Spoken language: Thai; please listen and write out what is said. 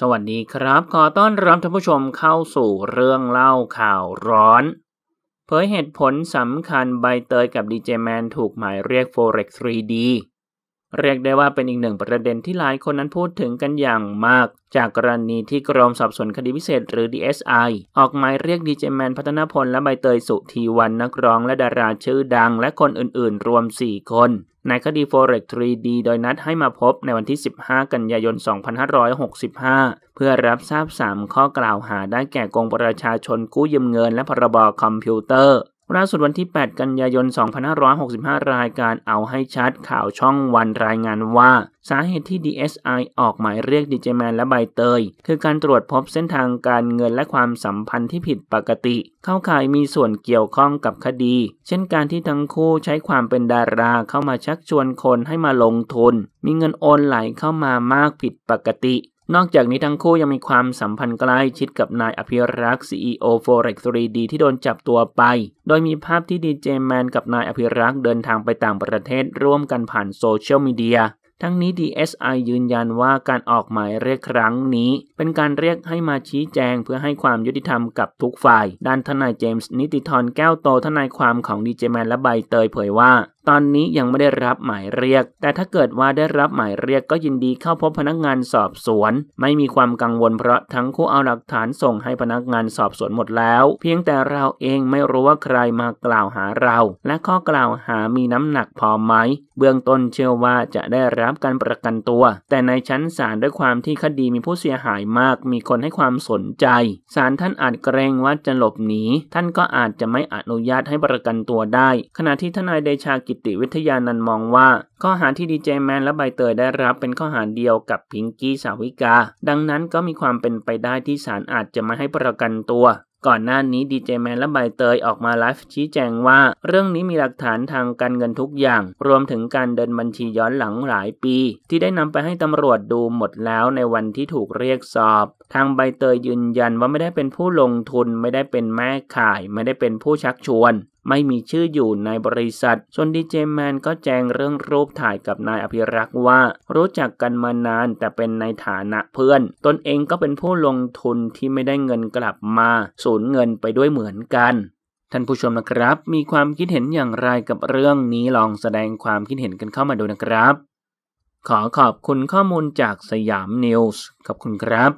สวัสดีครับ ขอต้อนรับท่านผู้ชมเข้าสู่เรื่องเล่าข่าวร้อน เผยเหตุผลสำคัญใบเตยกับดีเจแมนถูกหมายเรียก Forex 3D เรียกได้ว่าเป็นอีกหนึ่งประเด็นที่หลายคนนั้นพูดถึงกันอย่างมาก จากกรณีที่กรมสอบสวนคดีพิเศษหรือ DSI ออกหมายเรียกดีเจแมนพัฒนพลและใบเตยสุทีวันนักร้องและดาราชื่อดังและคนอื่นๆ รวม4คนในคดีโฟเ e x ก 3D โดยนัดให้มาพบในวันที่ 15 กันยายน2565 เพื่อรับทราบ 3 ข้อกล่าวหาได้แก่กกงประชาชนกู้ยืมเงินและพรบคอมพิวเตอร์ล่าสุดวันที่ 8 กันยายน 2565 รายการเอาให้ชัด ข่าวช่องวันรายงานว่า สาเหตุที่ DSI ออกหมายเรียกดีเจแมนและใบเตย คือการตรวจพบเส้นทางการเงินและความสัมพันธ์ที่ผิดปกติ เข้าข่ายมีส่วนเกี่ยวข้องกับคดี เช่นการที่ทั้งคู่ใช้ความเป็นดาราเข้ามาชักชวนคนให้มาลงทุน มีเงินโอนไหลเข้ามามากผิดปกตินอกจากนี้ทั้งคู่ยังมีความสัมพันธ์ใกล้ชิดกับนายอภิรักษ์ CEO Forex 3D ที่โดนจับตัวไป โดยมีภาพที่ดีเจแมนกับนายอภิรักษ์เดินทางไปต่างประเทศร่วมกันผ่านโซเชียลมีเดีย ทั้งนี้ DSI ยืนยันว่าการออกหมายเรียกครั้งนี้ เป็นการเรียกให้มาชี้แจงเพื่อให้ความยุติธรรมกับทุกฝ่าย ด้านทนายเจมส์นิติธรแก้วโตทนายความของดีเจแมนและใบเตยเผยว่าตอนนี้ยังไม่ได้รับหมายเรียก แต่ถ้าเกิดว่าได้รับหมายเรียกก็ยินดีเข้าพบพนักงานสอบสวน ไม่มีความกังวลเพราะทั้งคู่เอาหลักฐานส่งให้พนักงานสอบสวนหมดแล้ว เพียงแต่เราเองไม่รู้ว่าใครมากล่าวหาเรา และข้อกล่าวหามีน้ำหนักพอไหม เบื้องต้นเชื่อว่าจะได้รับการประกันตัว แต่ในชั้นศาลด้วยความที่คดีมีผู้เสียหายมาก มีคนให้ความสนใจศาลท่านอาจเกรงว่าจะหลบหนีท่านก็อาจจะไม่อนุญาตให้ประกันตัวได้ ขณะที่ทนายเดชากิิติวิทยานันมองว่า ข้อหาที่ดีเจแมนและใบเตยได้รับเป็นข้อหาเดียวกับพิงกี้สาวิกา ดังนั้นก็มีความเป็นไปได้ที่ศาลอาจจะไม่ให้ประกันตัว ก่อนหน้านี้ดีเจแมนและใบเตยออกมาไลฟ์ชี้แจงว่า เรื่องนี้มีหลักฐานทางการเงินทุกอย่าง รวมถึงการเดินบัญชีย้อนหลังหลายปี ที่ได้นำไปให้ตำรวจดูหมดแล้วในวันที่ถูกเรียกสอบ ทางใบเตยยืนยันว่าไม่ได้เป็นผู้ลงทุน ไม่ได้เป็นแม่ขาย ไม่ได้เป็นผู้ชักชวนไม่มีชื่ออยู่ในบริษัทวนดีเจแมนก็แจ้งเรื่องรูปถ่ายกับนายอภิรักษ์ว่ารู้จักกันมานานแต่เป็นในฐานะเพื่อน ตนเองก็เป็นผู้ลงทุนที่ไม่ได้เงินกลับมา สูญเงินไปด้วยเหมือนกัน ท่านผู้ชมนะครับ มีความคิดเห็นอย่างไรกับเรื่องนี้ลองแสดงความคิดเห็นกันเข้ามาดูนะครับ ขอขอบคุณข้อมูลจากสยามนิวส์ขอบคุณครับ